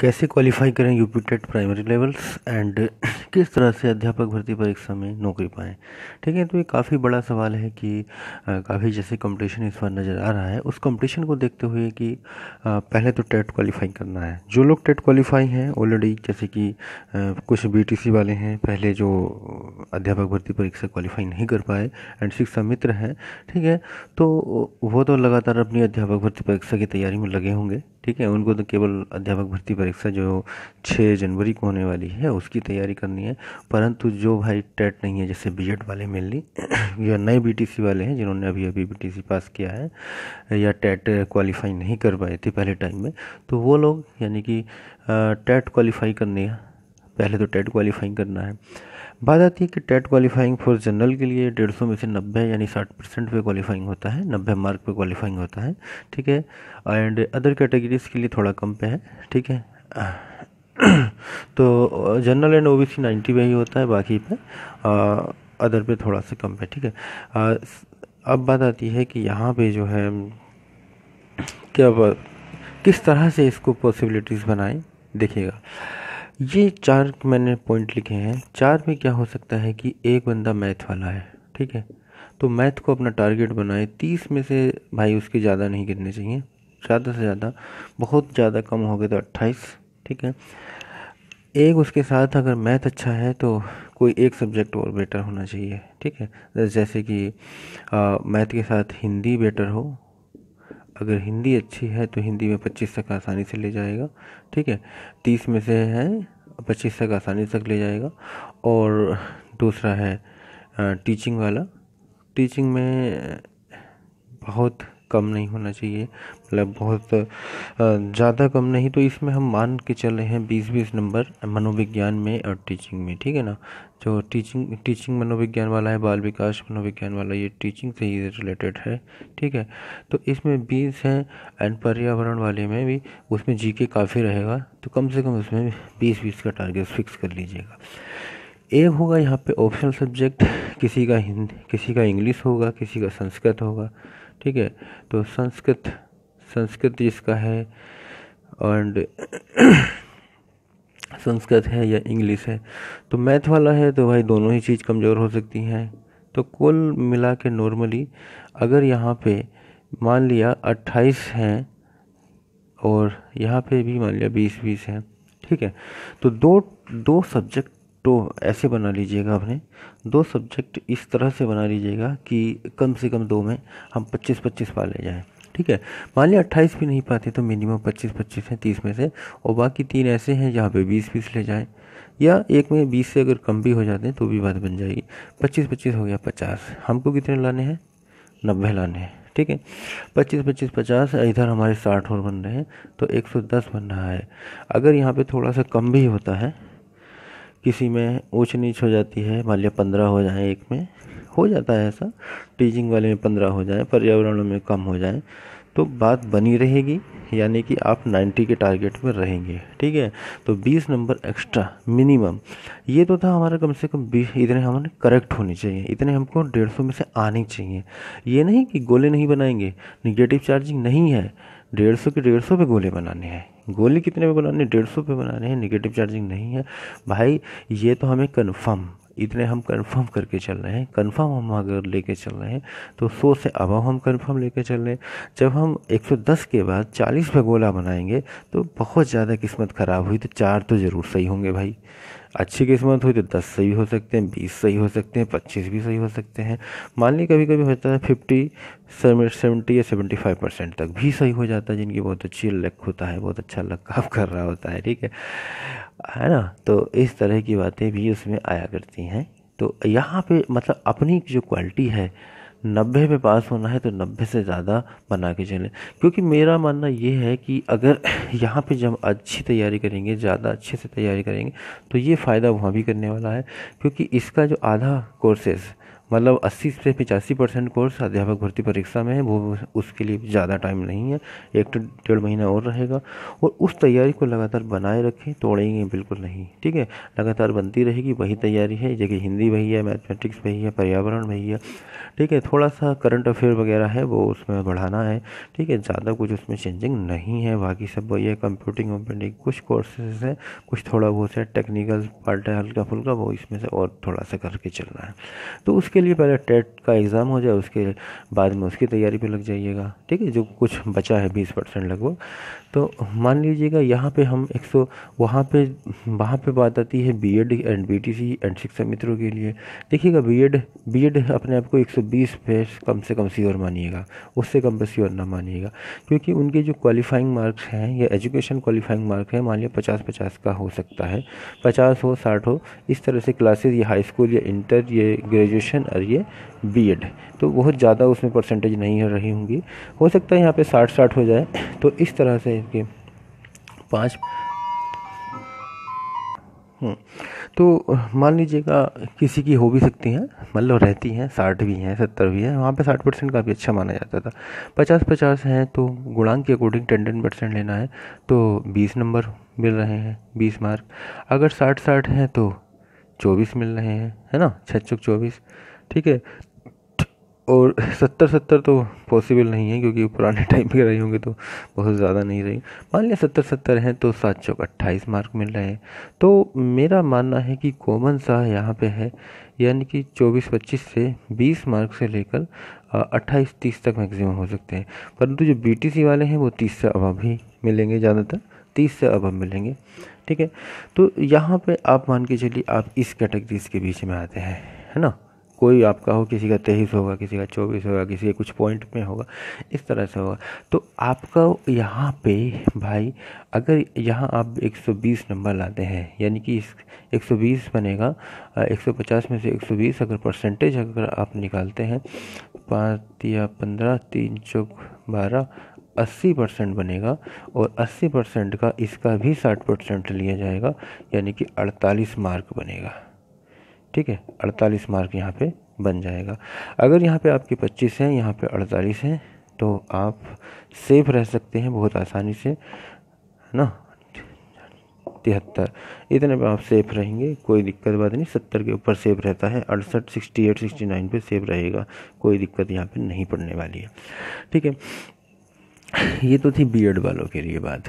कैसे क्वालिफाई करें UP TET primary levels and किस तरह से अध्यापक भर्ती परीक्षा में नौकरी पाएँ ठीक है तो ये काफ़ी बड़ा सवाल है कि काफ़ी जैसे कंपटीशन इस बार नज़र आ रहा है उस कंपटीशन को देखते हुए कि पहले तो टेट क्वालिफाई करना है जो लोग टेट क्वालिफाई हैं ऑलरेडी जैसे कि कुछ बी वाले हैं पहले जो अध्यापक भर्ती परीक्षा क्वालिफाई नहीं कर पाए एंड शिक्षा मित्र हैं ठीक है तो वो तो लगातार अपनी अध्यापक भर्ती परीक्षा की तैयारी में लगे होंगे ठीक है उनको तो केवल अध्यापक भर्ती परीक्षा जो छः जनवरी को होने वाली है उसकी तैयारी करनी करनी है परंतु जो भाई टेट नहीं है जैसे बी वाले मेनली या नए बी वाले हैं जिन्होंने अभी अभी बी पास किया है या टेट क्वालिफाई नहीं कर पाए थे पहले टाइम में तो वो लोग यानी कि टेट क्वालिफाई करने है पहले तो टेट क्वालिफाइंग करना है बात आती है कि टेट क्वालिफाइंग फॉर जनरल के लिए डेढ़ सौ में से नब्बे यानी साठ परसेंट पे क्वालिफाइंग होता है नब्बे मार्क पे क्वालिफाइंग होता है ठीक है एंड अदर कैटेगरीज के लिए थोड़ा कम पे है ठीक है तो जनरल एंड ओबीसी नाइन्टी में ही होता है बाकी पे अदर पे थोड़ा सा कम है ठीक है आ, अब बात आती है कि यहाँ पे जो है क्या किस तरह से इसको पॉसिबिलिटीज़ बनाए देखिएगा ये चार मैंने पॉइंट लिखे हैं चार में क्या हो सकता है कि एक बंदा मैथ वाला है ठीक है तो मैथ को अपना टारगेट बनाए तीस में से भाई उसके ज़्यादा नहीं गिरने चाहिए ज़्यादा से ज़्यादा बहुत ज़्यादा कम हो गए तो अट्ठाईस ठीक है एक उसके साथ अगर मैथ अच्छा है तो कोई एक सब्जेक्ट और बेटर होना चाहिए ठीक है जैसे कि मैथ के साथ हिंदी बेटर हो अगर हिंदी अच्छी है तो हिंदी में पच्चीस तक आसानी से ले जाएगा ठीक है तीस में से है पच्चीस तक आसानी तक ले जाएगा और दूसरा है टीचिंग वाला टीचिंग में बहुत कम नहीं होना चाहिए मतलब बहुत ज़्यादा कम नहीं तो इसमें हम मान के चल रहे हैं बीस बीस नंबर मनोविज्ञान में और टीचिंग में ठीक है ना जो टीचिंग टीचिंग मनोविज्ञान वाला है बाल विकास मनोविज्ञान वाला ये टीचिंग से ही रिलेटेड है ठीक है तो इसमें बीस हैं एंड पर्यावरण वाले में भी उसमें जी के काफ़ी रहेगा तो कम से कम उसमें बीस बीस का टारगेट फिक्स कर लीजिएगा एक होगा यहाँ पे ऑप्शनल सब्जेक्ट किसी का हिंदी किसी का इंग्लिश होगा किसी का संस्कृत होगा ठीक है तो संस्कृत संस्कृत जिसका है एंड संस्कृत है या इंग्लिश है तो मैथ वाला है तो भाई दोनों ही चीज़ कमज़ोर हो सकती हैं तो कुल मिला के नॉर्मली अगर यहाँ पे मान लिया 28 हैं और यहाँ पे भी मान लिया 20 बीस हैं ठीक है तो दो दो सब्जेक्ट तो ऐसे बना लीजिएगा अपने दो सब्जेक्ट इस तरह से बना लीजिएगा कि कम से कम दो में हम 25 25 पा ले जाएँ ठीक है मान लिया अट्ठाईस भी नहीं पाते तो मिनिमम पच्चीस पच्चीस हैं तीस में से और बाकी तीन ऐसे हैं जहाँ पे बीस बीस ले जाएँ या एक में बीस से अगर कम भी हो जाते हैं तो भी बात बन जाएगी पच्चीस पच्चीस हो गया पचास हमको कितने लाने हैं नब्बे लाने हैं ठीक है पच्चीस पच्चीस पचास इधर हमारे साठ और बन रहे हैं तो एक सौ दस बन रहा है अगर यहाँ पे थोड़ा सा कम भी होता है किसी में ऊँच नीच हो जाती है मान लिया पंद्रह हो जाए एक में हो जाता है ऐसा टीचिंग वाले में पंद्रह हो जाए पर्यावरण में कम हो जाए तो बात बनी रहेगी यानी कि आप 90 के टारगेट में रहेंगे ठीक है तो 20 नंबर एक्स्ट्रा मिनिमम ये तो था हमारा कम से कम 20 इतने हमारे करेक्ट होने चाहिए इतने हमको 150 में से आने चाहिए ये नहीं कि गोले नहीं बनाएंगे निगेटिव चार्जिंग नहीं है डेढ़ सौ के डेढ़ सौ पे गोले बनाने हैं गोले कितने पे बनाने डेढ़ सौ पे बनाने हैं निगेटिव चार्जिंग नहीं है भाई ये तो हमें कन्फर्म इतने हम कंफर्म करके चल रहे हैं कंफर्म हम अगर लेके चल रहे हैं तो सौ से अभाव हम कंफर्म लेके चल रहे हैं जब हम 110 के बाद 40 पे गोला बनाएंगे तो बहुत ज़्यादा किस्मत ख़राब हुई तो चार तो ज़रूर सही होंगे भाई अच्छी किस्मत हुई तो दस सही हो सकते हैं बीस सही हो सकते हैं पच्चीस भी सही हो सकते हैं मान ली कभी कभी होता है फिफ्टी सेवेंटी या सेवेंटी फाइव परसेंट तक भी सही हो जाता है जिनकी बहुत अच्छी लक होता है बहुत अच्छा लक काम कर रहा होता है ठीक है है ना तो इस तरह की बातें भी उसमें आया करती हैं तो यहाँ पे मतलब अपनी जो क्वालिटी है नब्बे पे पास होना है तो नब्बे से ज़्यादा बना के चलें क्योंकि मेरा मानना ये है कि अगर यहाँ पे जब अच्छी तैयारी करेंगे ज़्यादा अच्छे से तैयारी करेंगे तो ये फ़ायदा वहाँ भी करने वाला है क्योंकि इसका जो आधा कोर्सेज़ मतलब 80 से पचासी परसेंट कोर्स अध्यापक भर्ती परीक्षा में है वो उसके लिए ज़्यादा टाइम नहीं है एक तो डेढ़ महीना और रहेगा और उस तैयारी को लगातार बनाए रखें तोड़ेंगे बिल्कुल नहीं ठीक है लगातार बनती रहेगी वही तैयारी है जैसे हिंदी वही है मैथमेटिक्स वही है पर्यावरण वही है ठीक है थोड़ा सा करंट अफेयर वगैरह है वो उसमें बढ़ाना है ठीक है ज़्यादा कुछ उसमें चेंजिंग नहीं है बाकी सब वही है कंप्यूटिंग वम्प्यूटिंग कुछ कोर्सेज हैं कुछ थोड़ा बहुत है टेक्निकल पार्ट है हल्का फुल्का वो इसमें से और थोड़ा सा करके चलना है तो उसके उसके लिए पहले टेट का एग्ज़ाम हो जाए उसके बाद में उसकी तैयारी पे लग जाइएगा ठीक है जो कुछ बचा है बीस परसेंट लगभग तो मान लीजिएगा यहाँ पे हम एक सौ वहाँ पे वहाँ पे बात आती है बीएड एंड बीटीसी एंड शिक्षा मित्रों के लिए देखिएगा बीएड बीएड अपने आप को एक सौ बीस पे कम से कम सी और मानिएगा उससे कम पे सी और ना मानिएगा क्योंकि उनके जो क्वालिफाइंग मार्क्स हैं या एजुकेशन क्वालिफाइंग मार्क है मान लिया पचास पचास का हो सकता है पचास हो साठ हो इस तरह से क्लासेज या हाई स्कूल या इंटर ये ग्रेजुएशन और ये बी एड तो बहुत ज़्यादा उसमें परसेंटेज नहीं रही होंगी हो सकता है यहाँ पर साठ साठ हो जाए तो इस तरह से इसके पाँच हम्म, तो मान लीजिएगा किसी की हो भी सकती हैं मतलब रहती हैं साठ भी हैं सत्तर भी हैं वहाँ पे साठ परसेंट काफ़ी अच्छा माना जाता था पचास पचास हैं तो गुणांक के अकॉर्डिंग टेन टेन परसेंट लेना है तो बीस नंबर मिल रहे हैं बीस मार्क अगर साठ साठ हैं तो चौबीस मिल रहे हैं है ना छः चौक चौबीस ठीक है और सत्तर सत्तर तो पॉसिबल नहीं है क्योंकि पुराने टाइम के रही होंगे तो बहुत ज़्यादा नहीं रही मान लिया सत्तर सत्तर हैं तो सात चौक अट्ठाईस मार्क मिल रहे हैं तो मेरा मानना है कि कॉमन सा यहाँ पे है यानी कि चौबीस पच्चीस से बीस मार्क से लेकर अट्ठाईस तीस तक मैक्सिमम हो सकते हैं परंतु जो बी वाले हैं वो तीस से अब अभी मिलेंगे ज़्यादातर तीस से अब मिलेंगे ठीक है तो यहाँ पे आप मान के चलिए आप इस कैटेगरीज के बीच में आते हैं है ना कोई आपका हो किसी का तेईस होगा किसी का चौबीस होगा किसी का कुछ पॉइंट में होगा इस तरह से होगा तो आपका यहाँ पे भाई अगर यहाँ आप 120 नंबर लाते हैं यानी कि इस 120 बनेगा 150 में से 120 अगर परसेंटेज अगर आप निकालते हैं पाँच या पंद्रह तीन चौक बारह अस्सी परसेंट बनेगा और अस्सी परसेंट का इसका भी साठ परसेंट लिया जाएगा यानी कि अड़तालीस मार्क बनेगा ठीक है 48 मार्क यहाँ पे बन जाएगा अगर यहाँ पे आपके 25 हैं यहाँ पे 48 हैं तो आप सेफ रह सकते हैं बहुत आसानी से है ना तिहत्तर इतने पे आप सेफ रहेंगे कोई दिक्कत बात नहीं सत्तर के ऊपर सेफ रहता है अड़सठ सिक्सटी एट सिक्सटी नाइन पर सेफ रहेगा कोई दिक्कत यहाँ पे नहीं पड़ने वाली है ठीक है ये तो थी बीएड वालों के लिए बात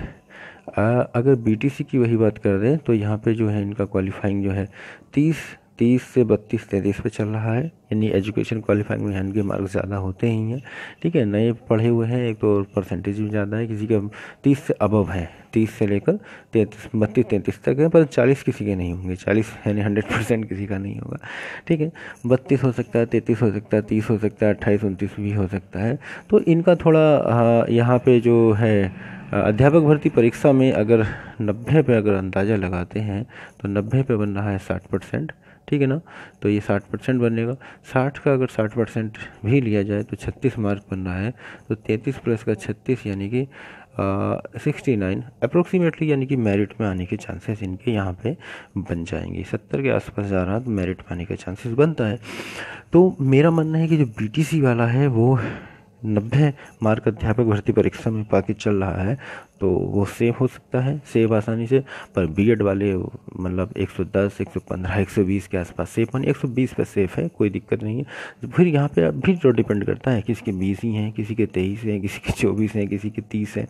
आ, अगर बीटीसी की वही बात कर रहे हैं तो यहाँ पे जो है इनका क्वालिफाइंग जो है तीस तीस से बत्तीस तैंतीस पे चल रहा है यानी एजुकेशन क्वालिफाइंग में हैंड के मार्क्स ज़्यादा होते ही हैं ठीक है नए पढ़े हुए हैं एक तो परसेंटेज भी ज़्यादा है किसी के तीस से अबव है तीस से लेकर तैंतीस बत्तीस तैंतीस तक है पर चालीस किसी के नहीं होंगे चालीस यानी हंड्रेड परसेंट किसी का नहीं होगा ठीक है बत्तीस हो सकता है तैंतीस हो सकता है तीस हो सकता है अट्ठाईस उनतीस भी हो सकता है तो इनका थोड़ा यहाँ पर जो है अध्यापक भर्ती परीक्षा में अगर नब्बे पे अगर अंदाज़ा लगाते हैं तो नब्बे पे बन रहा है साठ परसेंट ठीक है ना तो ये साठ परसेंट बनेगा साठ का अगर साठ परसेंट भी लिया जाए तो छत्तीस मार्क बन रहा है तो तैंतीस प्लस का छत्तीस यानी कि सिक्सटी नाइन अप्रोक्सीमेटली यानी कि मेरिट में आने के चांसेस इनके यहाँ पे बन जाएंगे सत्तर के आसपास जा रहा है तो मेरिट में आने का चांसेस बनता है तो मेरा मानना है कि जो बीटीसी वाला है वो नब्बे मार्क अध्यापक भर्ती परीक्षा में बाकी चल रहा है तो वो सेव हो सकता है सेव आसानी से पर बीएड वाले मतलब 110 115 120 के आसपास सेव मान 120 पर सेफ है कोई दिक्कत नहीं है फिर यहाँ पे भी जो डिपेंड करता है किसी के बीस ही हैं किसी के तेईस हैं किसी के चौबीस हैं किसी के तीस हैं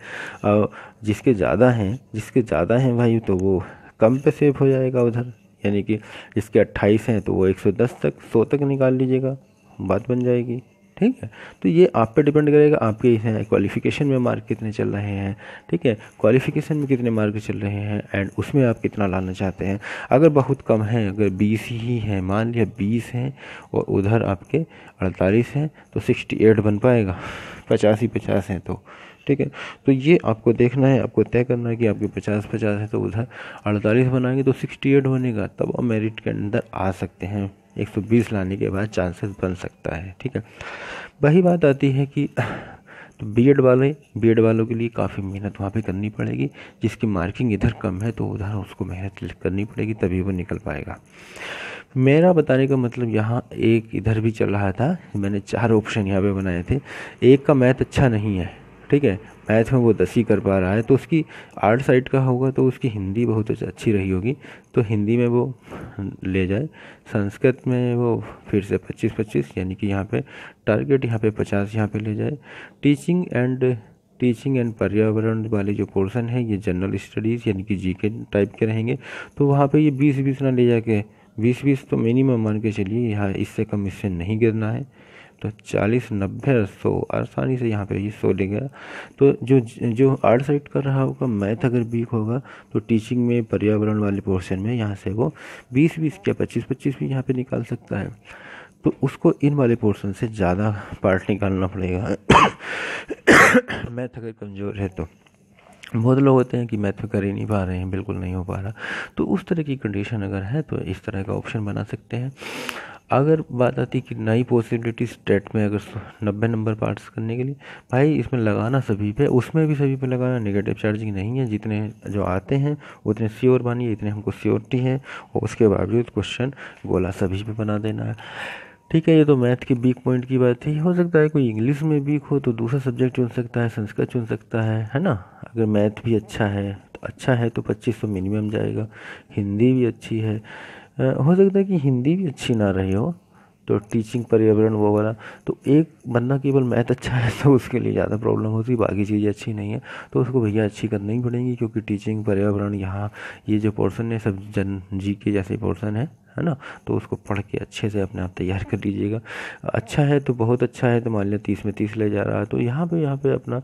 और जिसके ज़्यादा हैं जिसके ज़्यादा हैं भाई तो वो कम पे सेफ हो जाएगा उधर यानी कि जिसके अट्ठाईस हैं तो वो एक तक सौ तक निकाल लीजिएगा बात बन जाएगी ठीक है तो ये आप पे डिपेंड करेगा आपके क्वालिफिकेशन में मार्क कितने चल रहे हैं ठीक है क्वालिफिकेशन में कितने मार्क चल रहे हैं एंड उसमें आप कितना लाना चाहते हैं अगर बहुत कम है अगर बीस ही है मान लिया बीस हैं और उधर आपके अड़तालीस हैं तो सिक्सटी एट बन पाएगा पचास ही पचास हैं तो ठीक है तो ये आपको देखना है आपको तय करना है कि आपके पचास पचास है तो उधर अड़तालीस बनाएंगे तो सिक्सटी एट बनेगा तब आप मेरिट के अंदर आ सकते हैं 120 लाने के बाद चांसेस बन सकता है ठीक है वही बात आती है कि तो एड वाले एड वालों के लिए काफ़ी मेहनत वहाँ पे करनी पड़ेगी जिसकी मार्किंग इधर कम है तो उधर उसको मेहनत करनी पड़ेगी तभी वो निकल पाएगा मेरा बताने का मतलब यहाँ एक इधर भी चल रहा था मैंने चार ऑप्शन यहाँ पे बनाए थे एक का मैथ अच्छा नहीं है ठीक है मैथ में वो दस ही कर पा रहा है तो उसकी आर्ट साइड का होगा तो उसकी हिंदी बहुत अच्छी रही होगी तो हिंदी में वो ले जाए संस्कृत में वो फिर से पच्चीस पच्चीस यानी कि यहाँ पे टारगेट यहाँ पे पचास यहाँ पे ले जाए टीचिंग एंड टीचिंग एंड पर्यावरण वाले जो पोर्शन है ये जनरल स्टडीज़ यानी कि जी के टाइप के रहेंगे तो वहाँ पे ये बीस बीस ना ले जाके बीस बीस तो मिनिमम मान के चलिए यहाँ इससे कम इससे नहीं गिरना है तो चालीस नब्बे सौ आसानी से यहाँ पे ये ले गया तो जो जो आर्ट साइड कर रहा होगा मैथ अगर वीक होगा तो टीचिंग में पर्यावरण वाले पोर्शन में यहाँ से वो बीस बीस या पच्चीस पच्चीस भी यहाँ पे निकाल सकता है तो उसको इन वाले पोर्शन से ज़्यादा पार्ट निकालना पड़ेगा मैथ अगर कमज़ोर है तो बहुत लोग होते हैं कि मैथ कर ही नहीं पा रहे हैं बिल्कुल नहीं हो पा रहा तो उस तरह की कंडीशन अगर है तो इस तरह का ऑप्शन बना सकते हैं अगर बात आती कि नई पॉसिबिलिटी स्टेट में अगर नब्बे नंबर पार्ट्स करने के लिए भाई इसमें लगाना सभी पे उसमें भी सभी पे लगाना नेगेटिव चार्जिंग नहीं है जितने जो आते हैं उतने श्योर बनिए इतने हमको श्योरिटी है और उसके बावजूद क्वेश्चन गोला सभी पे बना देना है ठीक है ये तो मैथ के वीक पॉइंट की बात थी हो सकता है कोई इंग्लिश में वीक हो तो दूसरा सब्जेक्ट चुन सकता है संस्कृत चुन सकता है है ना अगर मैथ भी अच्छा है तो अच्छा है तो पच्चीस सौ मिनिमम जाएगा हिंदी भी अच्छी है हो सकता है कि हिंदी भी अच्छी ना रही हो तो टीचिंग पर्यावरण वो वाला तो एक बंदा केवल मैथ अच्छा है तो उसके लिए ज़्यादा प्रॉब्लम होती बाकी चीज़ें अच्छी नहीं है तो उसको भैया अच्छी करनी ही पड़ेंगी क्योंकि टीचिंग पर्यावरण यहाँ ये जो पोर्सन है सब जन जी के जैसे पोर्सन है है ना तो उसको पढ़ के अच्छे से अपने आप तैयार कर लीजिएगा अच्छा है तो बहुत अच्छा है तो मान लिया तीस में तीस ले जा रहा है तो यहाँ पे यहाँ पे अपना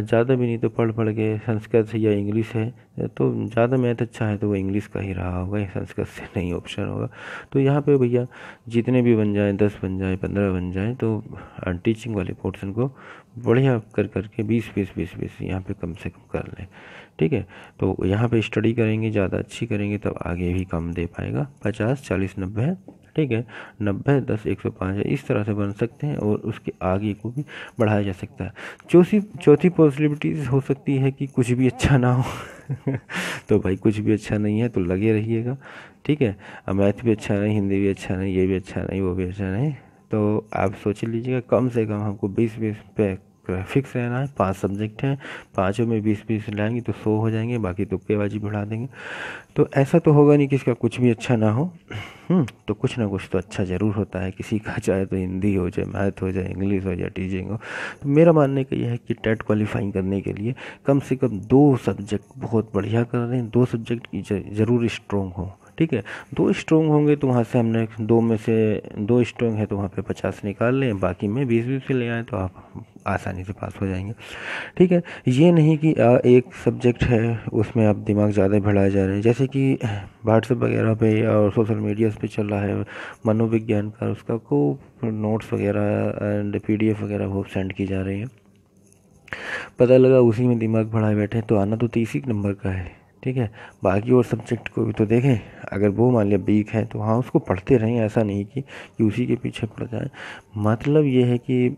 ज़्यादा भी नहीं तो पढ़ पढ़ के संस्कृत या इंग्लिश है तो ज़्यादा मैथ अच्छा है तो वो इंग्लिश का ही रहा होगा या संस्कृत से नहीं ऑप्शन होगा तो यहाँ पे भैया जितने भी बन जाए दस बन जाए पंद्रह बन जाए तो टीचिंग वाले पोर्शन को बढ़िया कर करके बीस बीस बीस बीस यहाँ पे कम से कम कर लें ठीक है तो यहाँ पे स्टडी करेंगे ज़्यादा अच्छी करेंगे तब आगे भी कम दे पाएगा पचास चालीस नब्बे ठीक है नब्बे दस एक सौ पाँच है इस तरह से बन सकते हैं और उसके आगे को भी बढ़ाया जा सकता है चौथी चौथी पॉसिबिलिटीज़ हो सकती है कि कुछ भी अच्छा ना हो तो भाई कुछ भी अच्छा नहीं है तो लगे रहिएगा ठीक है मैथ भी अच्छा नहीं हिंदी भी अच्छा नहीं ये भी अच्छा नहीं वो भी अच्छा नहीं तो आप सोच लीजिएगा कम से कम हमको बीस बीस पे फिक्स रहना है पांच सब्जेक्ट हैं पांचों में बीस बीस लाएंगे तो सौ हो जाएंगे बाकी तुक्केबाजी तो बढ़ा देंगे तो ऐसा तो होगा नहीं कि इसका कुछ भी अच्छा ना हो हम्म, तो कुछ ना कुछ तो अच्छा ज़रूर होता है किसी का चाहे तो हिंदी हो चाहे मैथ हो जाए इंग्लिश हो जाए टीचिंग हो तो मेरा मानने का यह है कि टेट क्वालिफाइंग करने के लिए कम से कम दो सब्जेक्ट बहुत बढ़िया कर रहे हैं दो सब्जेक्ट की ज़रूर स्ट्रॉन्ग हो ठीक है दो स्ट्रोंग होंगे तो वहाँ से हमने दो में से दो स्ट्रोंग है तो वहाँ पे पचास निकाल लें बाकी में बीस बीस ले आए तो आप आसानी से पास हो जाएंगे ठीक है ये नहीं कि आ, एक सब्जेक्ट है उसमें आप दिमाग ज़्यादा भड़ाए जा रहे हैं जैसे कि व्हाट्सएप वगैरह पे और सोशल मीडिया पे चल रहा है मनोविज्ञान का उसका को नोट्स वगैरह एंड पीडीएफ वगैरह वो सेंड की जा रही है पता लगा उसी में दिमाग भड़ाए बैठे तो आना तो तीसरी नंबर का है ठीक है बाकी और सब्जेक्ट को भी तो देखें अगर वो मान लिया वीक है तो हाँ उसको पढ़ते रहें ऐसा नहीं कि, कि उसी के पीछे पड़ जाए मतलब ये है कि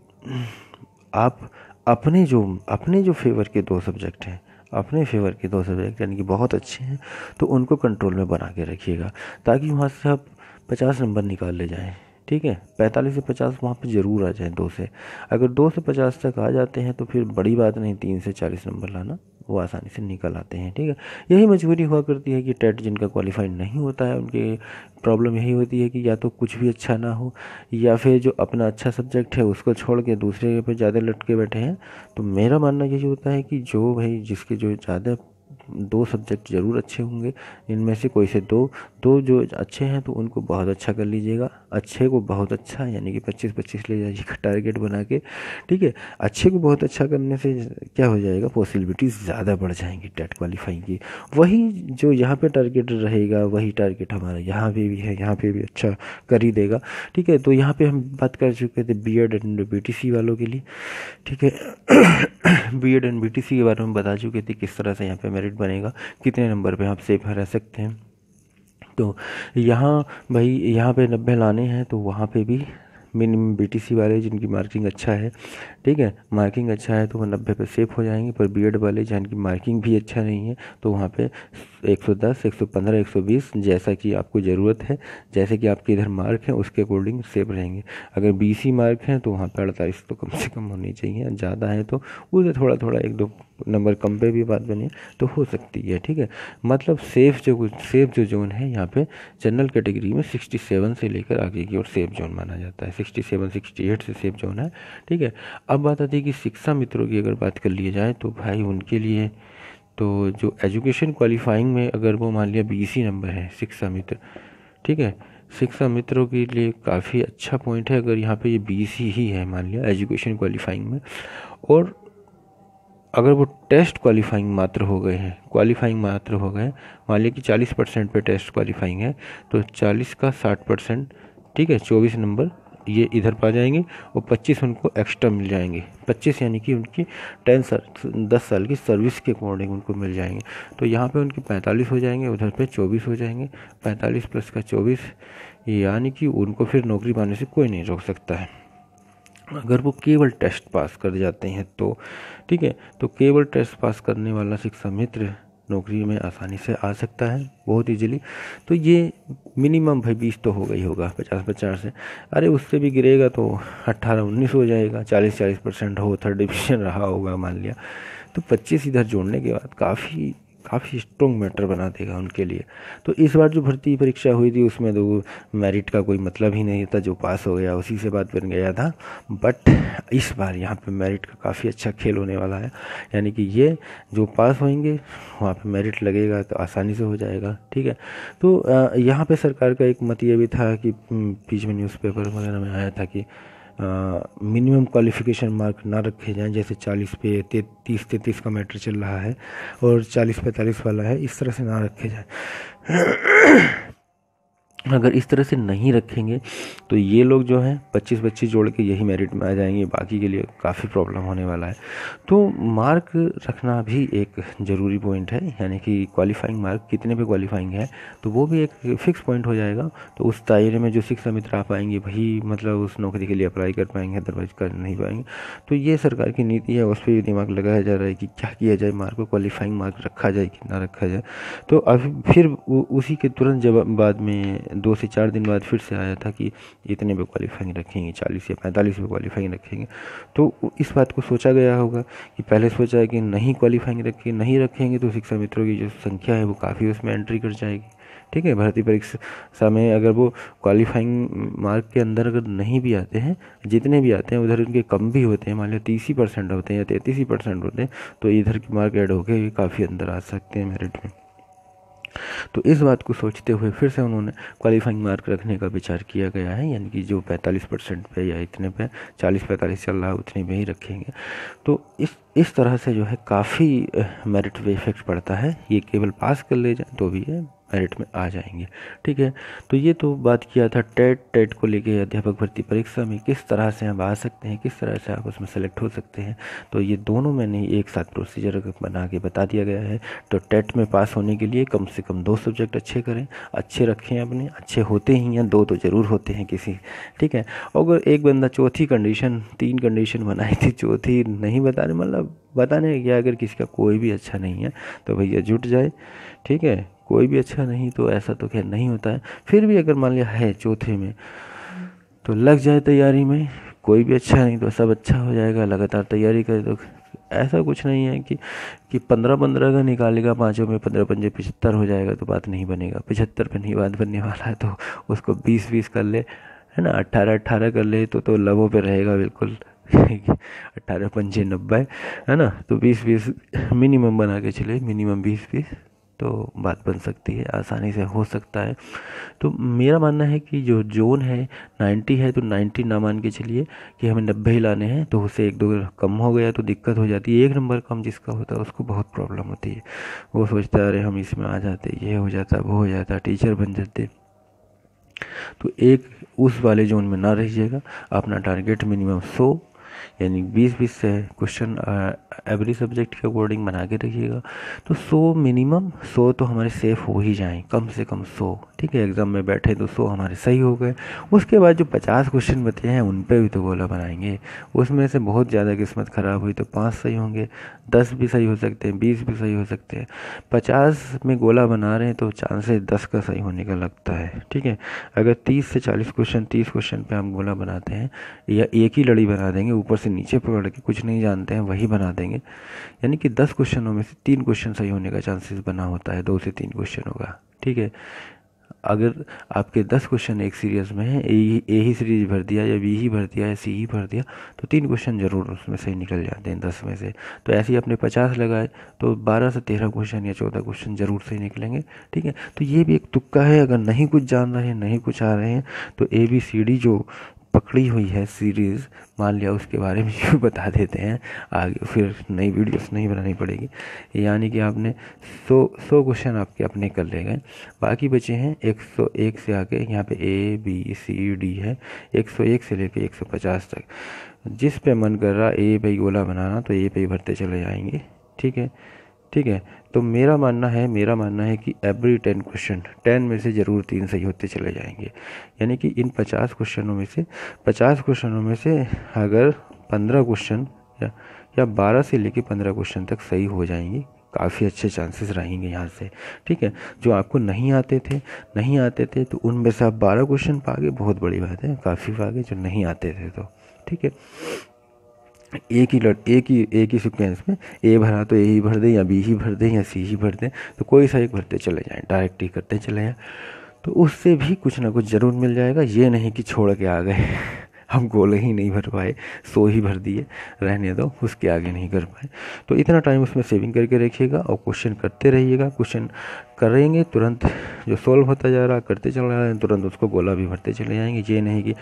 आप अपने जो अपने जो फेवर के दो सब्जेक्ट हैं अपने फेवर के दो सब्जेक्ट यानी कि बहुत अच्छे हैं तो उनको कंट्रोल में बना के रखिएगा ताकि वहाँ से आप पचास नंबर निकाल ले जाएँ ठीक है पैंतालीस से पचास वहाँ पर ज़रूर आ जाएँ दो से अगर दो से पचास तक आ जाते हैं तो फिर बड़ी बात नहीं तीन से चालीस नंबर लाना वो आसानी से निकल आते हैं ठीक है यही मजबूरी हुआ करती है कि टेट जिनका क्वालिफाइड नहीं होता है उनके प्रॉब्लम यही होती है कि या तो कुछ भी अच्छा ना हो या फिर जो अपना अच्छा सब्जेक्ट है उसको छोड़ के दूसरे पर ज़्यादा लटके बैठे हैं तो मेरा मानना यही होता है कि जो भाई जिसके जो ज़्यादा दो सब्जेक्ट ज़रूर अच्छे होंगे इनमें से कोई से दो दो जो अच्छे हैं तो उनको बहुत अच्छा कर लीजिएगा अच्छे को बहुत अच्छा यानी कि पच्चीस पच्चीस ले जाइएगा टारगेट बना के ठीक है अच्छे को बहुत अच्छा करने से क्या हो जाएगा पॉसिबिलिटीज़ ज़्यादा बढ़ जाएंगी टेट क्वालिफाइंग की वही जो यहाँ पर टारगेट रहेगा वही टारगेट हमारा यहाँ पर भी है यहाँ पर भी अच्छा कर ही देगा ठीक है तो यहाँ पर हम बात कर चुके थे B Ed and B T C वालों के लिए ठीक है B Ed and B T C के बारे में बता चुके थे किस तरह से यहाँ पर मेरिट बनेगा कितने नंबर पे आप सेफ रह सकते हैं तो यहाँ भाई यहाँ पे नब्बे लाने हैं तो वहाँ पे भी मिनिमम बी वाले जिनकी मार्किंग अच्छा है ठीक है मार्किंग अच्छा है तो वो नब्बे पे सेफ हो जाएंगे पर बी वाले जिनकी मार्किंग भी अच्छा नहीं है तो वहाँ पे 110 115 120 जैसा कि आपको ज़रूरत है जैसे कि आपके इधर मार्क हैं उसके अकॉर्डिंग सेफ रहेंगे अगर सी मार्क हैं तो वहाँ पर अड़तालीस तो कम से कम होनी चाहिए ज़्यादा है तो उसे थोड़ा थोड़ा एक दो नंबर कम पे भी बात बने तो हो सकती है ठीक है मतलब सेफ जो कुछ सेफ जो जोन है यहाँ पे जनरल कैटेगरी में 67 से लेकर आगे की ओर सेफ जोन माना जाता है सिक्सटी सेवन सिक्सटी एट से सेफ जोन है ठीक है अब बात आती है कि शिक्षा मित्रों की अगर बात कर लिया जाए तो भाई उनके लिए तो जो एजुकेशन क्वालिफाइंग में अगर वो मान लिया बीसी नंबर e है शिक्षा मित्र ठीक है शिक्षा मित्रों के लिए काफ़ी अच्छा पॉइंट है अगर यहाँ पे ये बीसी e ही है मान लिया एजुकेशन क्वालिफाइंग में और अगर वो टेस्ट क्वालिफाइंग मात्र हो गए हैं क्वालिफाइंग मात्र हो गए मान लिया कि चालीस परसेंट पर टेस्ट क्वालिफाइंग है तो चालीस का साठ परसेंट ठीक है चौबीस नंबर ये इधर पा जाएंगे और पच्चीस उनको एक्स्ट्रा मिल जाएंगे पच्चीस यानी कि उनकी 10 साल दस साल की सर्विस के अकॉर्डिंग उनको मिल जाएंगे तो यहाँ पे उनके पैंतालीस हो जाएंगे उधर पे चौबीस हो जाएंगे पैंतालीस प्लस का चौबीस यानी कि उनको फिर नौकरी पाने से कोई नहीं रोक सकता है अगर वो केवल टेस्ट पास कर जाते हैं तो ठीक है तो केवल टेस्ट पास करने वाला शिक्षा मित्र नौकरी में आसानी से आ सकता है बहुत इजीली तो ये मिनिमम भाई बीस तो हो गई होगा पचास पचास से अरे उससे भी गिरेगा तो अट्ठारह उन्नीस हो जाएगा चालीस चालीस परसेंट हो थर्ड डिविजन रहा होगा मान लिया तो पच्चीस इधर जोड़ने के बाद काफ़ी काफ़ी स्ट्रॉन्ग मैटर बना देगा उनके लिए तो इस बार जो भर्ती परीक्षा हुई थी उसमें तो मेरिट का कोई मतलब ही नहीं था जो पास हो गया उसी से बात बन गया था बट इस बार यहाँ पे मेरिट का काफ़ी अच्छा खेल होने वाला है यानी कि ये जो पास होंगे वहाँ पे मेरिट लगेगा तो आसानी से हो जाएगा ठीक है तो यहाँ पर सरकार का एक मत ये भी था कि हम्म, बीच में न्यूज़पेपर वगैरह में आया था कि मिनिमम क्वालिफिकेशन मार्क ना रखे जाएं जैसे 40 पे तीस तैंतीस का मैटर चल रहा है और 40 पैंतालीस वाला है इस तरह से ना रखे जाएं अगर इस तरह से नहीं रखेंगे तो ये लोग जो हैं पच्चीस पच्चीस जोड़ के यही मेरिट में आ जाएंगे बाकी के लिए काफ़ी प्रॉब्लम होने वाला है तो मार्क रखना भी एक ज़रूरी पॉइंट है यानी कि क्वालिफाइंग मार्क कितने पे क्वालिफाइंग है तो वो भी एक फ़िक्स पॉइंट हो जाएगा तो उस दायरे में जो शिक्षा मित्र आ पाएंगे वही मतलब उस नौकरी के लिए अप्लाई कर पाएंगे अदरवाइज कर नहीं पाएंगे तो ये सरकार की नीति है उस पर भी दिमाग लगाया जा रहा है कि क्या किया जाए मार्क क्वालिफाइंग मार्क रखा जाए कि ना रखा जाए तो अभी फिर उसी के तुरंत जब बाद में दो से चार दिन बाद फिर से आया था कि इतने पे क्वालिफाइंग रखेंगे चालीस या पैंतालीस पे क्वालिफाइंग रखेंगे तो इस बात को सोचा गया होगा कि पहले सोचा है कि नहीं क्वालिफाइंग रखेंगे नहीं रखेंगे तो शिक्षा मित्रों की जो संख्या है वो काफ़ी उसमें एंट्री कर जाएगी ठीक है भर्ती परीक्षा में अगर वो क्वालिफाइंग मार्क के अंदर अगर नहीं भी आते हैं जितने भी आते हैं उधर उनके कम भी होते हैं मान लो तीस ही परसेंट होते हैं या तैंतीस ही परसेंट होते हैं तो इधर के मार्क ऐड होकर काफ़ी अंदर आ सकते हैं मेरिट में तो इस बात को सोचते हुए फिर से उन्होंने क्वालिफाइंग मार्क रखने का विचार किया गया है यानी कि जो 45 परसेंट पे या इतने पे 40 45 चल रहा है उतने में ही रखेंगे तो इस इस तरह से जो है काफ़ी मेरिट पे इफेक्ट पड़ता है ये केवल पास कर ले जाए तो भी है एडिट में आ जाएंगे ठीक है तो ये तो बात किया था टेट टेट को लेके अध्यापक भर्ती परीक्षा में किस तरह से आप आ सकते हैं किस तरह से आप उसमें सेलेक्ट हो सकते हैं तो ये दोनों मैंने एक साथ प्रोसीजर बना के बता दिया गया है तो टेट में पास होने के लिए कम से कम दो सब्जेक्ट अच्छे करें अच्छे रखें अपने अच्छे होते ही हैं दो तो ज़रूर होते हैं किसी ठीक है अगर एक बंदा चौथी कंडीशन तीन कंडीशन बनाई थी चौथी नहीं बता रहे मतलब बताने गया अगर किसी का कोई भी अच्छा नहीं है तो भैया जुट जाए ठीक है कोई भी अच्छा नहीं तो ऐसा तो खैर नहीं होता है फिर भी अगर मान लिया है चौथे में तो लग जाए तैयारी में कोई भी अच्छा नहीं तो सब अच्छा हो जाएगा लगातार तैयारी करे तो ऐसा कुछ नहीं है कि कि पंद्रह पंद्रह का निकालेगा पाँचों में पंद्रह पंजे पचहत्तर हो जाएगा तो बात नहीं बनेगा पचहत्तर पर नहीं बात बनने वाला है तो उसको बीस बीस कर ले है ना अट्ठारह अट्ठारह कर ले तो तो लबों पे रहेगा बिल्कुल अट्ठारह पंजे नब्बे है ना तो बीस बीस मिनिमम बना के चले मिनिमम बीस बीस तो बात बन सकती है आसानी से हो सकता है तो मेरा मानना है कि जो जोन है 90 है तो 90 ना मान के चलिए कि हमें नब्बे ही लाने हैं तो उससे एक दो कम हो गया तो दिक्कत हो जाती है एक नंबर कम जिसका होता है उसको बहुत प्रॉब्लम होती है वो सोचता है अरे हम इसमें आ जाते ये हो जाता वो हो जाता टीचर बन जाते तो एक उस वाले जोन में ना रहिएगा अपना टारगेट मिनिमम सौ यानी बीस बीस से क्वेश्चन एवरी सब्जेक्ट के अकॉर्डिंग बना के रखिएगा तो सौ मिनिमम सौ तो हमारे सेफ हो ही जाएं कम से कम सौ ठीक है एग्ज़ाम में बैठे तो सौ हमारे सही हो गए उसके बाद जो पचास क्वेश्चन बचे हैं उन पर भी तो गोला बनाएंगे उसमें से बहुत ज़्यादा किस्मत ख़राब हुई तो पाँच सही होंगे दस भी सही हो सकते हैं बीस भी सही हो सकते हैं पचास में गोला बना रहे हैं तो चांसेस दस का सही होने का लगता है ठीक है अगर तीस से चालीस क्वेश्चन तीस क्वेश्चन पर हम गोला बनाते हैं या एक ही लड़ी बना देंगे ऊपर से नीचे पकड़ के कुछ नहीं जानते हैं वही बना देंगे यानी कि दस क्वेश्चनों में से तीन क्वेश्चन सही होने का चांसेस बना होता है दो से तीन क्वेश्चन होगा ठीक है अगर आपके दस क्वेश्चन एक सीरीज़ में है ए, ए ही सीरीज भर दिया या बी ही भर दिया या सी ही भर दिया तो तीन क्वेश्चन ज़रूर उसमें से निकल जाते हैं दस में से तो ऐसे ही आपने पचास लगाए तो बारह से तेरह क्वेश्चन या चौदह क्वेश्चन ज़रूर से निकलेंगे ठीक है तो ये भी एक तुक्का है अगर नहीं कुछ जान रहे हैं नहीं कुछ आ रहे हैं तो ए बी सी डी जो पकड़ी हुई है सीरीज़ मान लिया उसके बारे में भी बता देते हैं आगे फिर नई वीडियोस नहीं बनानी पड़ेगी यानी कि आपने सौ सौ क्वेश्चन आपके अपने कर ले गए बाकी बचे हैं एक सौ एक से आके यहाँ पे ए बी सी डी है एक सौ एक से लेके एक सौ पचास तक जिस पे मन कर रहा ए पे गोला बनाना तो ए पे ही भरते चले जाएंगे ठीक है ठीक है तो मेरा मानना है मेरा मानना है कि एवरी टेन क्वेश्चन टेन में से ज़रूर तीन सही होते चले जाएंगे यानी कि इन पचास क्वेश्चनों में से पचास क्वेश्चनों में से अगर पंद्रह क्वेश्चन या या बारह से लेके पंद्रह क्वेश्चन तक सही हो जाएंगे काफ़ी अच्छे चांसेस रहेंगे यहाँ से ठीक है जो आपको नहीं आते थे नहीं आते थे तो उनमें से आप बारह क्वेश्चन पागे बहुत बड़ी बात है काफ़ी पागे जो नहीं आते थे तो ठीक है एक ही लट एक ही एक ही सिक्वेंस में ए भरा तो ए ही भर दें या बी ही भर दें या सी ही भर दें तो कोई सा एक भरते चले जाएँ डायरेक्ट ही करते चले जाएँ तो उससे भी कुछ ना कुछ ज़रूर मिल जाएगा ये नहीं कि छोड़ के आ गए हम गोले ही नहीं भर पाए सो ही भर दिए रहने दो उसके आगे नहीं कर पाए तो इतना टाइम उसमें सेविंग करके रखिएगा और क्वेश्चन करते रहिएगा क्वेश्चन करेंगे तुरंत जो सॉल्व होता जा रहा करते चल रहा है तुरंत उसको गोला भी भरते चले जाएंगे ये नहीं कि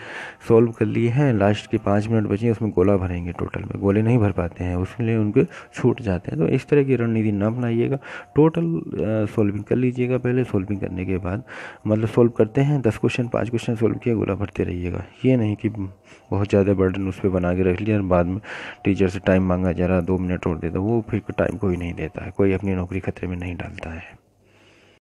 सॉल्व कर लिए हैं लास्ट के पाँच मिनट बचे उसमें गोला भरेंगे टोटल में गोले नहीं भर पाते हैं उसमें उनके छूट जाते हैं तो इस तरह की रणनीति न बनाइएगा टोटल सॉल्विंग कर लीजिएगा पहले सॉल्विंग करने के बाद मतलब सॉल्व करते हैं दस क्वेश्चन पाँच क्वेश्चन सॉल्व किया गोला भरते रहिएगा ये नहीं कि बहुत ज़्यादा बर्डन उस पर बना के रख लिया और बाद में टीचर से टाइम मांगा जा रहा दो मिनट और देता वो फिर टाइम कोई नहीं देता है कोई अपनी नौकरी खतरे में नहीं डालता है